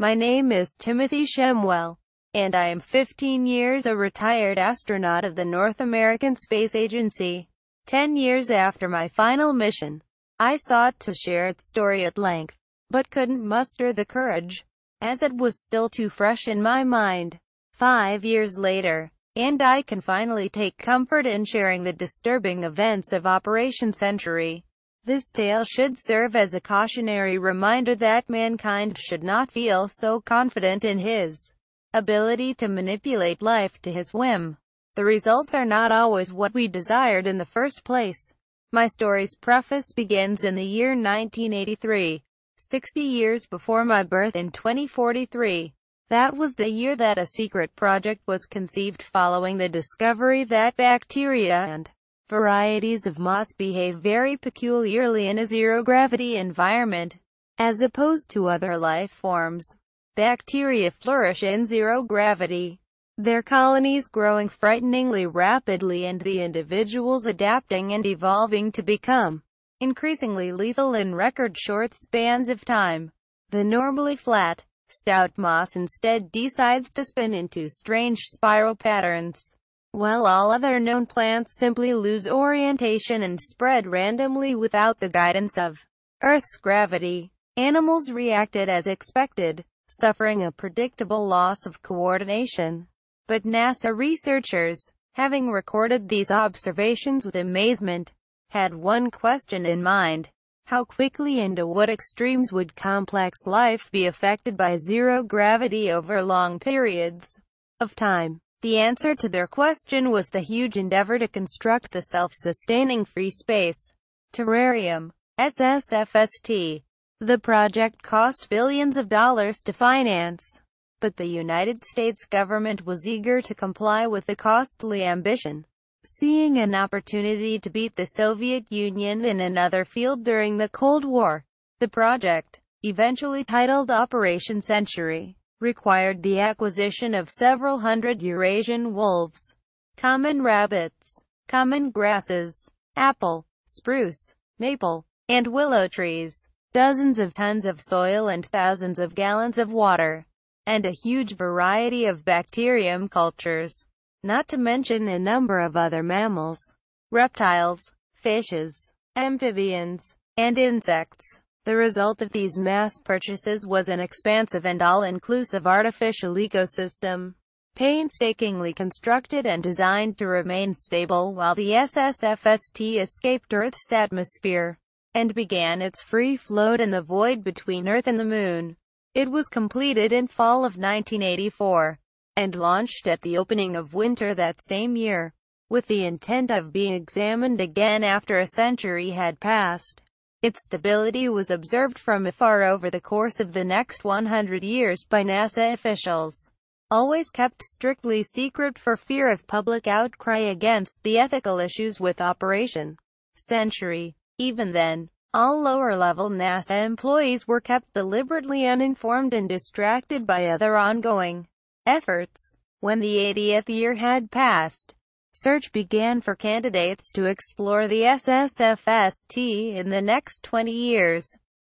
My name is Timothy Shemwell, and I am 15 years a retired astronaut of the North American Space Agency. 10 years after my final mission, I sought to share its story at length, but couldn't muster the courage, as it was still too fresh in my mind. Five years later, and I can finally take comfort in sharing the disturbing events of Operation Century. This tale should serve as a cautionary reminder that mankind should not feel so confident in his ability to manipulate life to his whim. The results are not always what we desired in the first place. My story's preface begins in the year 1983, 60 years before my birth in 2043. That was the year that a secret project was conceived following the discovery that bacteria and Varieties of moss behave very peculiarly in a zero-gravity environment, as opposed to other life forms. Bacteria flourish in zero gravity, their colonies growing frighteningly rapidly and the individuals adapting and evolving to become increasingly lethal in record short spans of time. The normally flat, stout moss instead decides to spin into strange spiral patterns while all other known plants simply lose orientation and spread randomly without the guidance of Earth's gravity. Animals reacted as expected, suffering a predictable loss of coordination. But NASA researchers, having recorded these observations with amazement, had one question in mind. How quickly and to what extremes would complex life be affected by zero gravity over long periods of time? The answer to their question was the huge endeavor to construct the self-sustaining free space terrarium, SSFST. The project cost billions of dollars to finance, but the United States government was eager to comply with the costly ambition. Seeing an opportunity to beat the Soviet Union in another field during the Cold War, the project, eventually titled Operation Century, required the acquisition of several hundred Eurasian wolves, common rabbits, common grasses, apple, spruce, maple, and willow trees, dozens of tons of soil and thousands of gallons of water, and a huge variety of bacterium cultures, not to mention a number of other mammals, reptiles, fishes, amphibians, and insects. The result of these mass purchases was an expansive and all-inclusive artificial ecosystem, painstakingly constructed and designed to remain stable while the SSFST escaped Earth's atmosphere and began its free float in the void between Earth and the Moon. It was completed in fall of 1984 and launched at the opening of winter that same year, with the intent of being examined again after a century had passed. Its stability was observed from afar over the course of the next 100 years by NASA officials, always kept strictly secret for fear of public outcry against the ethical issues with Operation Century. Even then, all lower-level NASA employees were kept deliberately uninformed and distracted by other ongoing efforts. When the 80th year had passed, search began for candidates to explore the SSFST in the next 20 years.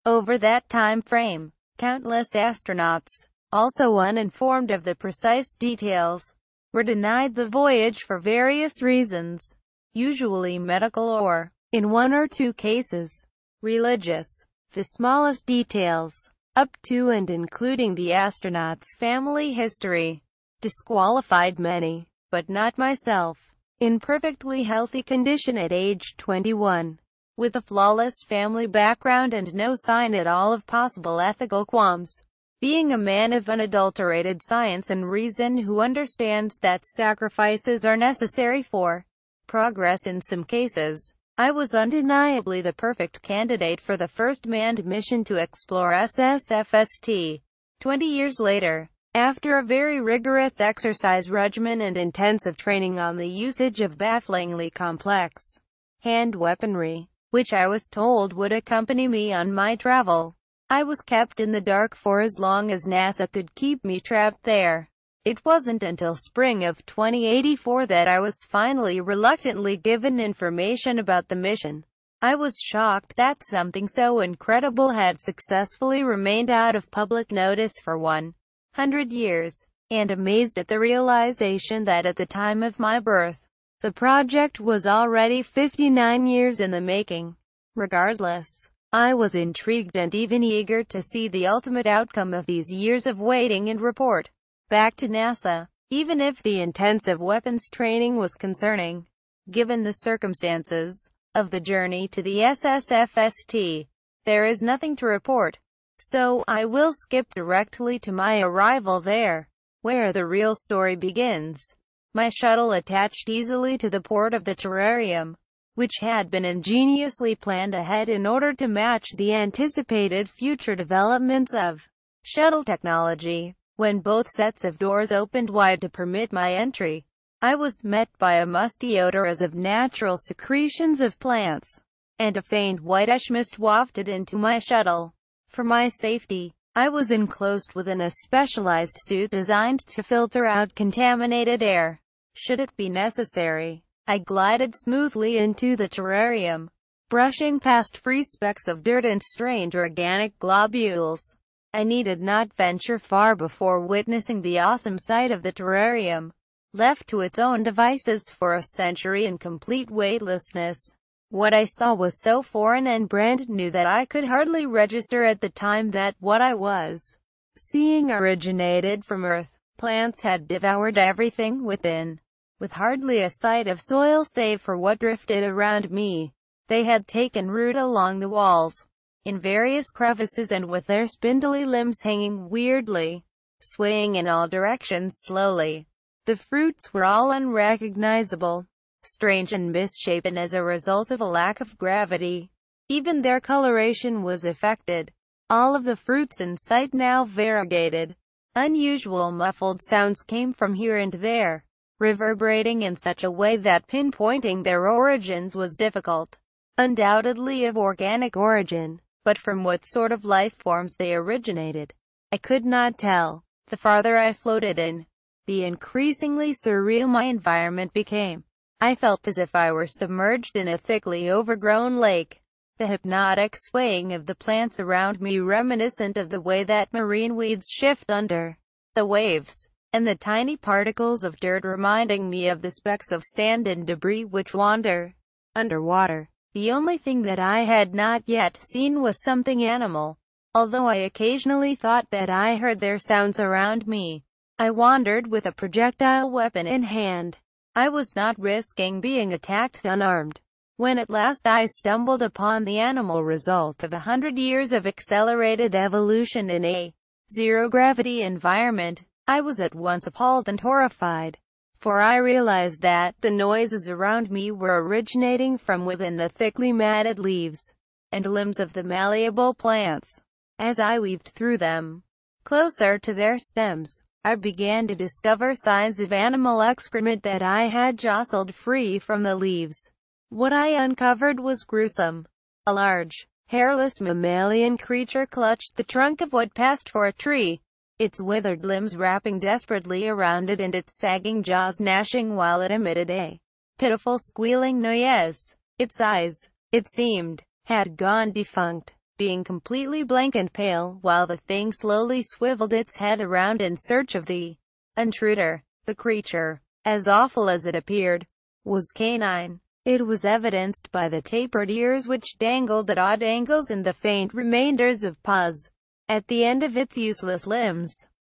Over that time frame, countless astronauts, also uninformed of the precise details, were denied the voyage for various reasons, usually medical or, in one or two cases, religious. The smallest details, up to and including the astronaut's family history, disqualified many, but not myself in perfectly healthy condition at age 21. With a flawless family background and no sign at all of possible ethical qualms. Being a man of unadulterated science and reason who understands that sacrifices are necessary for progress in some cases, I was undeniably the perfect candidate for the first manned mission to explore SSFST. Twenty years later, after a very rigorous exercise regimen and intensive training on the usage of bafflingly complex hand weaponry, which I was told would accompany me on my travel, I was kept in the dark for as long as NASA could keep me trapped there. It wasn't until spring of 2084 that I was finally reluctantly given information about the mission. I was shocked that something so incredible had successfully remained out of public notice for one hundred years, and amazed at the realization that at the time of my birth, the project was already 59 years in the making. Regardless, I was intrigued and even eager to see the ultimate outcome of these years of waiting and report back to NASA, even if the intensive weapons training was concerning. Given the circumstances of the journey to the SSFST, there is nothing to report. So, I will skip directly to my arrival there, where the real story begins. My shuttle attached easily to the port of the terrarium, which had been ingeniously planned ahead in order to match the anticipated future developments of shuttle technology. When both sets of doors opened wide to permit my entry, I was met by a musty odor as of natural secretions of plants, and a faint whitish mist wafted into my shuttle. For my safety, I was enclosed within a specialized suit designed to filter out contaminated air. Should it be necessary, I glided smoothly into the terrarium, brushing past free specks of dirt and strange organic globules. I needed not venture far before witnessing the awesome sight of the terrarium, left to its own devices for a century in complete weightlessness. What I saw was so foreign and brand new that I could hardly register at the time that what I was seeing originated from Earth. Plants had devoured everything within, with hardly a sight of soil save for what drifted around me. They had taken root along the walls, in various crevices and with their spindly limbs hanging weirdly, swaying in all directions slowly. The fruits were all unrecognizable, strange and misshapen as a result of a lack of gravity. Even their coloration was affected. All of the fruits in sight now variegated. Unusual muffled sounds came from here and there, reverberating in such a way that pinpointing their origins was difficult. Undoubtedly of organic origin, but from what sort of life forms they originated, I could not tell. The farther I floated in, the increasingly surreal my environment became. I felt as if I were submerged in a thickly overgrown lake. The hypnotic swaying of the plants around me reminiscent of the way that marine weeds shift under the waves, and the tiny particles of dirt reminding me of the specks of sand and debris which wander underwater. The only thing that I had not yet seen was something animal, although I occasionally thought that I heard their sounds around me. I wandered with a projectile weapon in hand, I was not risking being attacked unarmed. When at last I stumbled upon the animal result of a hundred years of accelerated evolution in a zero-gravity environment, I was at once appalled and horrified. For I realized that the noises around me were originating from within the thickly matted leaves and limbs of the malleable plants. As I weaved through them, closer to their stems, I began to discover signs of animal excrement that I had jostled free from the leaves. What I uncovered was gruesome. A large, hairless mammalian creature clutched the trunk of what passed for a tree, its withered limbs wrapping desperately around it and its sagging jaws gnashing while it emitted a pitiful squealing noise. Its eyes, it seemed, had gone defunct being completely blank and pale, while the thing slowly swiveled its head around in search of the intruder. The creature, as awful as it appeared, was canine. It was evidenced by the tapered ears which dangled at odd angles and the faint remainders of paws at the end of its useless limbs.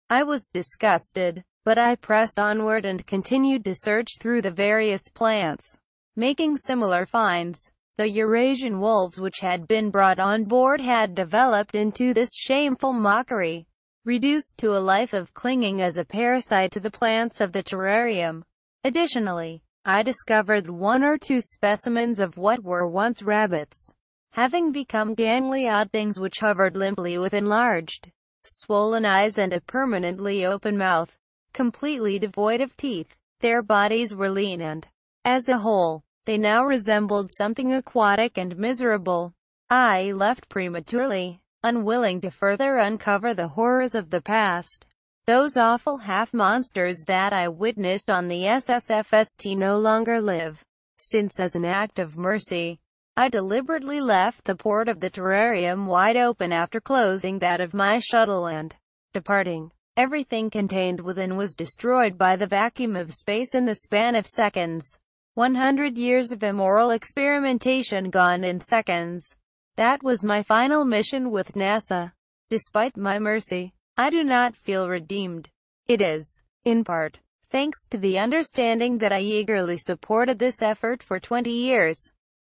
I was disgusted, but I pressed onward and continued to search through the various plants, making similar finds. The Eurasian wolves which had been brought on board had developed into this shameful mockery, reduced to a life of clinging as a parasite to the plants of the terrarium. Additionally, I discovered one or two specimens of what were once rabbits, having become gangly odd things which hovered limply with enlarged, swollen eyes and a permanently open mouth, completely devoid of teeth. Their bodies were lean and, as a whole, they now resembled something aquatic and miserable. I left prematurely, unwilling to further uncover the horrors of the past. Those awful half-monsters that I witnessed on the SSFST no longer live. Since as an act of mercy, I deliberately left the port of the terrarium wide open after closing that of my shuttle and departing. Everything contained within was destroyed by the vacuum of space in the span of seconds. 100 years of immoral experimentation gone in seconds. That was my final mission with NASA. Despite my mercy, I do not feel redeemed. It is, in part, thanks to the understanding that I eagerly supported this effort for 20 years,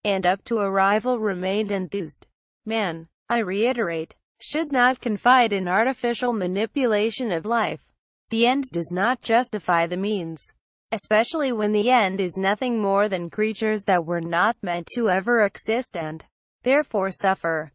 and up to arrival remained enthused. Man, I reiterate, should not confide in artificial manipulation of life. The end does not justify the means especially when the end is nothing more than creatures that were not meant to ever exist and, therefore suffer.